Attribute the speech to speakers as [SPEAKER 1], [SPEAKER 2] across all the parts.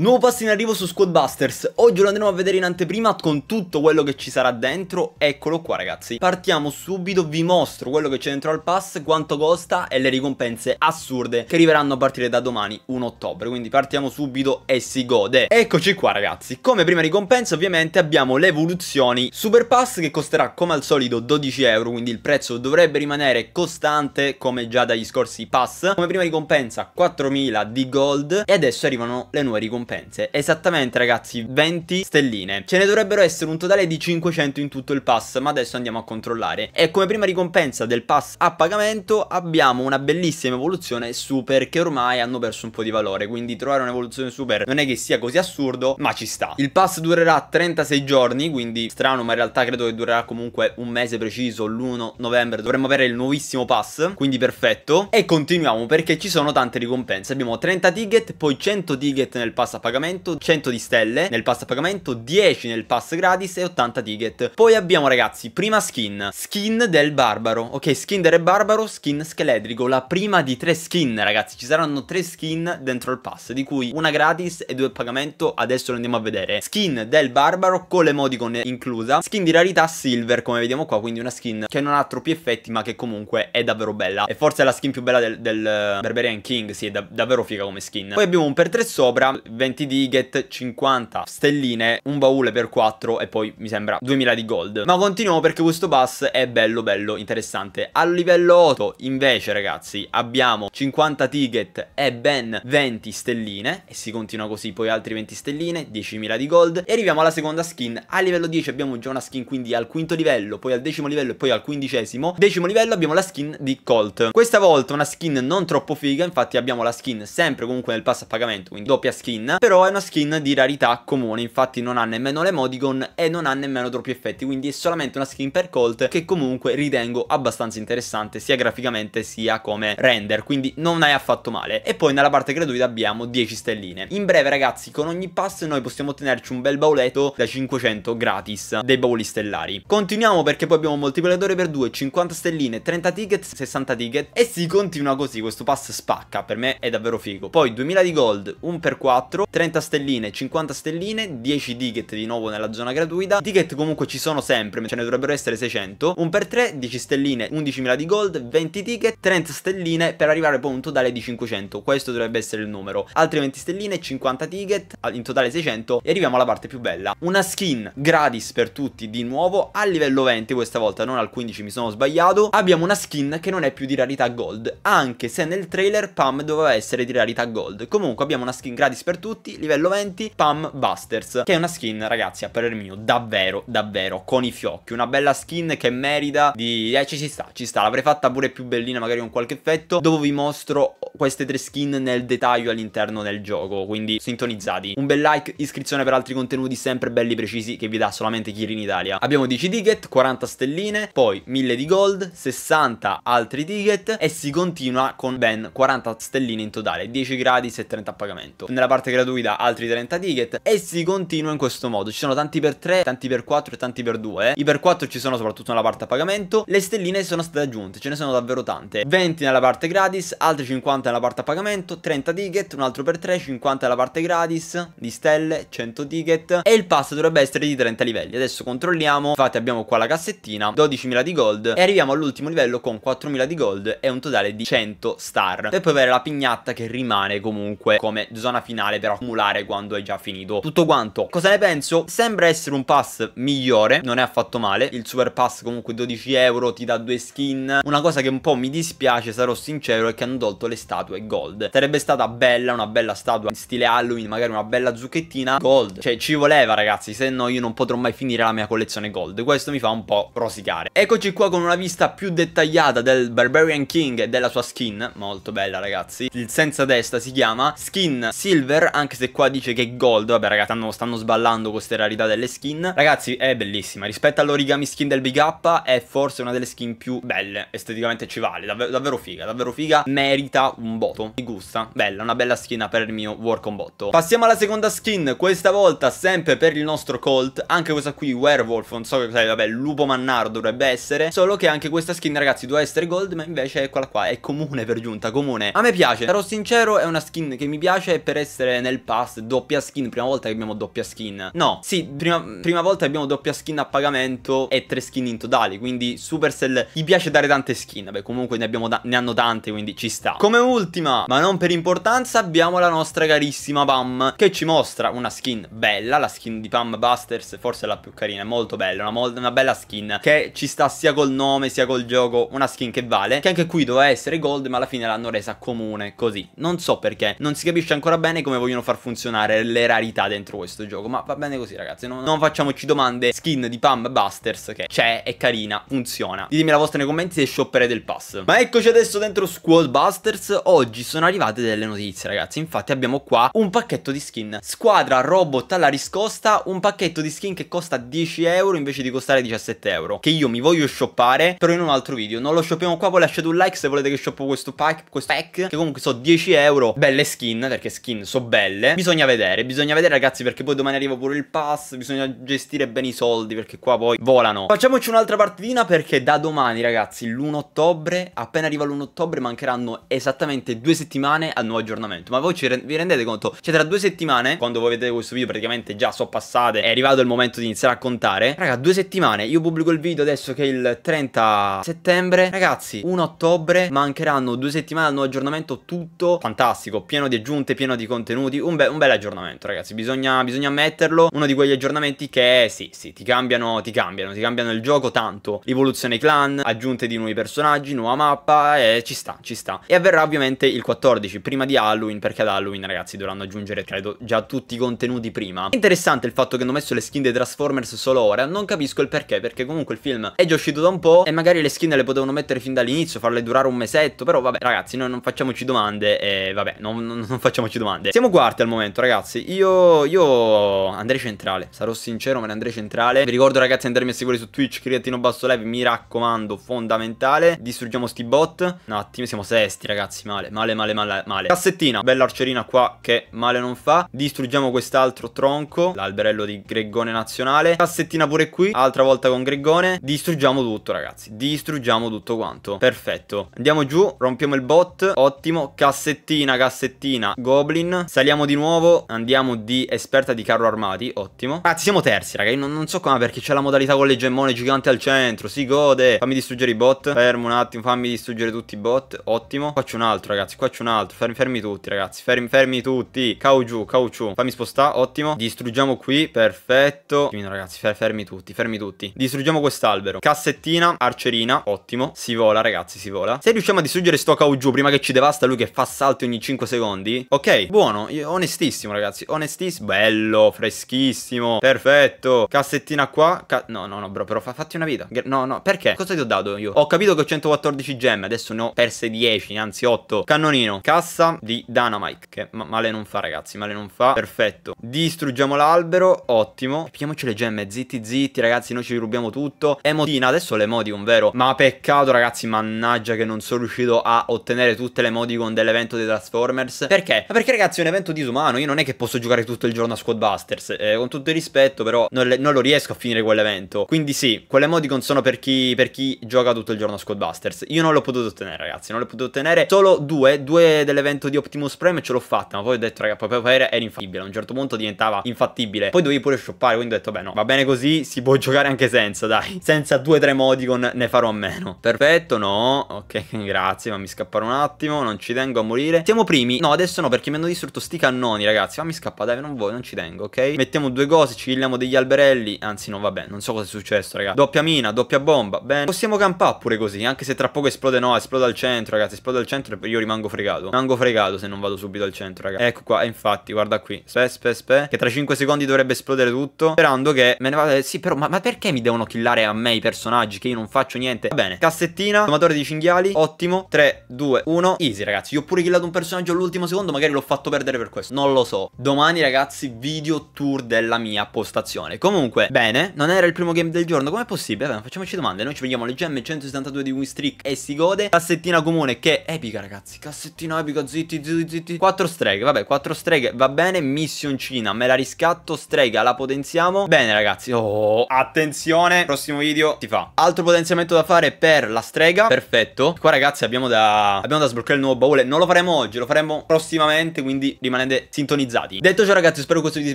[SPEAKER 1] Nuovo pass in arrivo su Squadbusters, oggi lo andremo a vedere in anteprima con tutto quello che ci sarà dentro, eccolo qua ragazzi. Partiamo subito, vi mostro quello che c'è dentro al pass, quanto costa e le ricompense assurde che arriveranno a partire da domani 1 ottobre, quindi partiamo subito e si gode. Eccoci qua ragazzi, come prima ricompensa ovviamente abbiamo le evoluzioni Super Pass che costerà come al solito 12 euro, quindi il prezzo dovrebbe rimanere costante come già dagli scorsi pass. Come prima ricompensa 4000 di gold e adesso arrivano le nuove ricompense ricompense. Esattamente ragazzi, 20 stelline. Ce ne dovrebbero essere un totale di 500 in tutto il pass, ma adesso andiamo a controllare. E come prima ricompensa del pass a pagamento abbiamo una bellissima evoluzione super che ormai hanno perso un po' di valore, quindi trovare un'evoluzione super non è che sia così assurdo, ma ci sta. Il pass durerà 36 giorni, quindi strano, ma in realtà credo che durerà comunque un mese preciso, l'1 novembre dovremmo avere il nuovissimo pass, quindi perfetto. E continuiamo perché ci sono tante ricompense, abbiamo 30 ticket, poi 100 ticket nel pass a pagamento, 100 di stelle nel pass pagamento, 10 nel pass gratis e 80 ticket. Poi abbiamo ragazzi, prima skin, skin del barbaro, ok skin del barbaro, skin scheletrico, la prima di tre skin ragazzi, ci saranno tre skin dentro il pass, di cui una gratis e due a pagamento, adesso lo andiamo a vedere. Skin del barbaro con le l'emoticon inclusa, skin di rarità silver come vediamo qua, quindi una skin che non ha troppi effetti ma che comunque è davvero bella e forse è la skin più bella del, del Barbarian King, sì è da davvero figa come skin. Poi abbiamo un per tre sopra, 20 dighet, 50 stelline, un baule per 4 e poi mi sembra 2000 di gold. Ma continuiamo perché questo pass è bello bello interessante. Al livello 8 invece ragazzi abbiamo 50 ticket e ben 20 stelline e si continua così poi altri 20 stelline, 10.000 di gold e arriviamo alla seconda skin. A livello 10 abbiamo già una skin quindi al quinto livello, poi al decimo livello e poi al quindicesimo. Decimo livello abbiamo la skin di Colt. Questa volta una skin non troppo figa, infatti abbiamo la skin sempre comunque nel pass a pagamento, quindi doppia skin però è una skin di rarità comune, infatti non ha nemmeno l'emoticon e non ha nemmeno troppi effetti, quindi è solamente una skin per Colt che comunque ritengo abbastanza interessante sia graficamente sia come render, quindi non è affatto male. E poi nella parte gratuita abbiamo 10 stelline. In breve ragazzi, con ogni pass noi possiamo ottenerci un bel bauletto da 500 gratis dei bauli stellari. Continuiamo perché poi abbiamo un moltiplicatore per 2, 50 stelline, 30 ticket, 60 ticket e si continua così, questo pass spacca, per me è davvero figo. Poi 2000 di gold, 1 per 4 dentro, 30 stelline, 50 stelline, 10 ticket di nuovo nella zona gratuita, ticket comunque ci sono sempre, ce ne dovrebbero essere 600, 1 per 3, 10 stelline, 11.000 di gold, 20 ticket, 30 stelline per arrivare poi a un totale di 500, questo dovrebbe essere il numero, Altre 20 stelline, 50 ticket, in totale 600 e arriviamo alla parte più bella, una skin gratis per tutti di nuovo a livello 20 questa volta, non al 15 mi sono sbagliato, abbiamo una skin che non è più di rarità gold, anche se nel trailer Pam doveva essere di rarità gold, comunque abbiamo una skin gratis per tutti, tutti, livello 20, Pam Busters, che è una skin, ragazzi, a parer mio, davvero, davvero, con i fiocchi. Una bella skin che merita di... Eh, ci si sta, ci sta, l'avrei fatta pure più bellina, magari con qualche effetto. Dopo vi mostro queste tre skin nel dettaglio all'interno del gioco, quindi sintonizzati. Un bel like, iscrizione per altri contenuti sempre belli precisi che vi dà solamente Kirin Italia. Abbiamo 10 ticket, 40 stelline, poi 1000 di gold, 60 altri ticket e si continua con ben 40 stelline in totale, 10 gratis e 30 a pagamento. Nella parte gratuita altri 30 ticket e si continua in questo modo. Ci sono tanti per 3, tanti per 4 e tanti per 2. Eh. I per 4 ci sono soprattutto nella parte a pagamento. Le stelline sono state aggiunte, ce ne sono davvero tante. 20 nella parte gratis, altri 50 è la parte a pagamento, 30 ticket, un altro per 3, 50 è parte gratis, di stelle, 100 ticket e il pass dovrebbe essere di 30 livelli. Adesso controlliamo, infatti abbiamo qua la cassettina, 12.000 di gold e arriviamo all'ultimo livello con 4.000 di gold e un totale di 100 star. E poi avere la pignatta che rimane comunque come zona finale per accumulare quando è già finito tutto quanto. Cosa ne penso? Sembra essere un pass migliore, non è affatto male, il super pass comunque 12 euro ti dà due skin, una cosa che un po' mi dispiace sarò sincero è che hanno tolto le star statue gold. Sarebbe stata bella una bella statua in stile Halloween, magari una bella zucchettina gold. Cioè ci voleva ragazzi, se no io non potrò mai finire la mia collezione gold. Questo mi fa un po' rosicare. Eccoci qua con una vista più dettagliata del Barbarian King e della sua skin, molto bella ragazzi. Il senza testa si chiama skin silver, anche se qua dice che è gold. Vabbè ragazzi, stanno, stanno sballando queste rarità delle skin. Ragazzi, è bellissima. Rispetto all'origami skin del Big Up è forse una delle skin più belle. Esteticamente ci vale, davvero, davvero figa, davvero figa. Merita un botto. Mi gusta. Bella, una bella skin per il mio War Combotto. Passiamo alla seconda skin. Questa volta sempre per il nostro Colt. Anche questa qui, Werewolf, non so che cos'è, vabbè, lupo mannaro dovrebbe essere. Solo che anche questa skin, ragazzi, doveva essere gold, ma invece è quella qua. È comune per giunta, comune. A me piace. Sarò sincero, è una skin che mi piace per essere nel pass Doppia skin, prima volta che abbiamo doppia skin. No, sì, prima, prima volta abbiamo doppia skin a pagamento e tre skin in totale. Quindi Supercell gli piace dare tante skin. Beh, comunque ne, abbiamo ne hanno tante, quindi ci sta. Come un ultima, ma non per importanza, abbiamo la nostra carissima Pam, che ci mostra una skin bella, la skin di Pam Busters, forse la più carina, è molto bella, una, una bella skin che ci sta sia col nome sia col gioco, una skin che vale, che anche qui doveva essere gold, ma alla fine l'hanno resa comune, così. Non so perché, non si capisce ancora bene come vogliono far funzionare le rarità dentro questo gioco, ma va bene così ragazzi, non, non facciamoci domande, skin di Pam Busters che c'è, è carina, funziona. Ditemi la vostra nei commenti se shopperete il pass. Ma eccoci adesso dentro Squad Busters, oggi sono arrivate delle notizie ragazzi Infatti abbiamo qua un pacchetto di skin Squadra robot alla riscosta Un pacchetto di skin che costa 10 euro invece di costare 17 euro Che io mi voglio shoppare però in un altro video Non lo shoppiamo qua poi lasciate un like se volete che shoppo questo pack Questo pack che comunque so 10 euro Belle skin perché skin so belle Bisogna vedere bisogna vedere ragazzi perché poi domani arriva pure il pass Bisogna gestire bene i soldi perché qua poi volano Facciamoci un'altra partitina perché da domani ragazzi L'1 ottobre appena arriva l'1 ottobre mancheranno esattamente esattamente due settimane al nuovo aggiornamento. Ma voi re vi rendete conto? Cioè, tra due settimane, quando voi vedete questo video, praticamente già so passate, è arrivato il momento di iniziare a contare. Raga, due settimane. Io pubblico il video adesso che è il 30 settembre. Ragazzi, 1 ottobre mancheranno due settimane al nuovo aggiornamento. Tutto fantastico, pieno di aggiunte, pieno di contenuti. Un, be un bel aggiornamento, ragazzi. Bisogna, bisogna ammetterlo. Uno di quegli aggiornamenti che, sì, sì, ti cambiano, ti cambiano, ti cambiano il gioco tanto. Evoluzione clan, aggiunte di nuovi personaggi, nuova mappa, e eh, ci sta, ci sta. E avverrà ovviamente praticamente il 14, prima di Halloween, perché ad Halloween ragazzi dovranno aggiungere, credo, già tutti i contenuti prima. Interessante il fatto che hanno messo le skin dei Transformers solo ora, non capisco il perché, perché comunque il film è già uscito da un po' e magari le skin le potevano mettere fin dall'inizio, farle durare un mesetto, però vabbè ragazzi, noi non facciamoci domande e vabbè, non, non, non facciamoci domande. Siamo quarti al momento ragazzi, io, io andrei centrale, sarò sincero, me ne andrei centrale. Vi ricordo ragazzi andarmi a seguire su Twitch, Creatino Basso Live, mi raccomando, fondamentale. Distruggiamo sti bot. Un attimo, siamo sesti ragazzi, Male, male, male, male, male. Cassettina, bella arcerina qua che male non fa. Distruggiamo quest'altro tronco, l'alberello di Gregone Nazionale. Cassettina pure qui, altra volta con Gregone Distruggiamo tutto, ragazzi. Distruggiamo tutto quanto. Perfetto. Andiamo giù, rompiamo il bot. Ottimo. Cassettina, cassettina, goblin. Saliamo di nuovo, andiamo di esperta di carro armati. Ottimo. Ragazzi, siamo terzi, ragazzi. Non, non so come perché c'è la modalità con le gemmone gigante al centro. Si gode. Fammi distruggere i bot. Fermo un attimo, fammi distruggere tutti i bot. Ottimo. Faccio un altro altro, ragazzi. Qua c'è un altro. Fermi, fermi tutti, ragazzi. Fermi, fermi tutti. Cau giù, cau giù. Fammi spostare, ottimo. Distruggiamo qui, perfetto. Quindi, ragazzi, fer fermi tutti, fermi tutti. Distruggiamo quest'albero. Cassettina, arcerina, ottimo. Si vola, ragazzi, si vola. Se riusciamo a distruggere sto cau giù prima che ci devasta lui che fa salti ogni 5 secondi. Ok, buono. Onestissimo, ragazzi. Onestissimo. Bello, freschissimo. Perfetto. Cassettina qua. Ca no, no, no, bro, però fa fatti una vita. No, no, perché? Cosa ti ho dato io? Ho capito che ho 114 gemme, adesso ne ho perse 10, anzi 8 fatto cannonino, cassa di Dynamite Che ma male non fa ragazzi, male non fa Perfetto Distruggiamo l'albero, ottimo Pigliamoci le gemme, zitti zitti ragazzi Noi ci rubiamo tutto Emotina, adesso le emoticon vero? Ma peccato ragazzi, mannaggia che non sono riuscito a ottenere tutte le emoticon dell'evento dei Transformers Perché? Ma perché ragazzi è un evento disumano Io non è che posso giocare tutto il giorno a Squadbusters eh, Con tutto il rispetto però non, non, lo riesco a finire quell'evento Quindi sì, quelle emoticon sono per chi, per chi gioca tutto il giorno a Squadbusters Io non l'ho potuto ottenere ragazzi, non l'ho potuto ottenere Solo solo due, due dell'evento di Optimus Prime ce l'ho fatta, ma poi ho detto raga, proprio per era infattibile, a un certo punto diventava infattibile. Poi dovevi pure shoppare, quindi ho detto beh no, va bene così, si può giocare anche senza, dai. Senza due o tre modicon ne farò a meno. Perfetto, no, ok, grazie, fammi scappare un attimo, non ci tengo a morire. Siamo primi, no adesso no perché mi hanno distrutto sti cannoni ragazzi, fammi scappare, dai, non vuoi, non ci tengo, ok? Mettiamo due cose, ci killiamo degli alberelli, anzi no vabbè, non so cosa è successo raga. Doppia mina, doppia bomba, bene. Possiamo campare pure così, anche se tra poco esplode no, esplode al centro ragazzi, esplode al centro e io rimango fregato. Rimango fregato se non vado subito al centro, raga. Ecco qua, infatti, guarda qui. Spe, spe, spe. Che tra 5 secondi dovrebbe esplodere tutto. Sperando che me ne vada. Sì, però, ma, ma perché mi devono killare a me i personaggi? Che io non faccio niente. Va bene, cassettina, tomatore di cinghiali. Ottimo. 3, 2, 1. Easy, ragazzi. Io ho pure killato un personaggio all'ultimo secondo. Magari l'ho fatto perdere per questo. Non lo so. Domani, ragazzi, video tour della mia postazione. Comunque, bene. Non era il primo game del giorno. Com'è possibile? Vabbè, facciamoci domande. Noi ci vediamo le gemme 172 di Winstreak e si gode. Cassettina comune che epica, ragazzi. Cassettina epica, zitti, zitti, zitti. Quattro streghe, vabbè, quattro streghe, va bene. Missioncina, me la riscatto, strega, la potenziamo. Bene, ragazzi. Oh, attenzione, prossimo video si fa. Altro potenziamento da fare per la strega, perfetto. Qua, ragazzi, abbiamo da, abbiamo da sbloccare il nuovo baule. Non lo faremo oggi, lo faremo prossimamente, quindi rimanete sintonizzati. Detto ciò, ragazzi, spero che questo video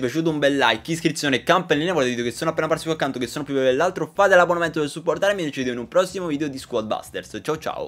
[SPEAKER 1] vi sia piaciuto. Un bel like, iscrizione, campanellina, Volete video che sono appena apparsi qui accanto, che sono più belli dell'altro. Fate l'abbonamento per supportarmi e ci vediamo in un prossimo video di Squadbusters. Ciao ciao!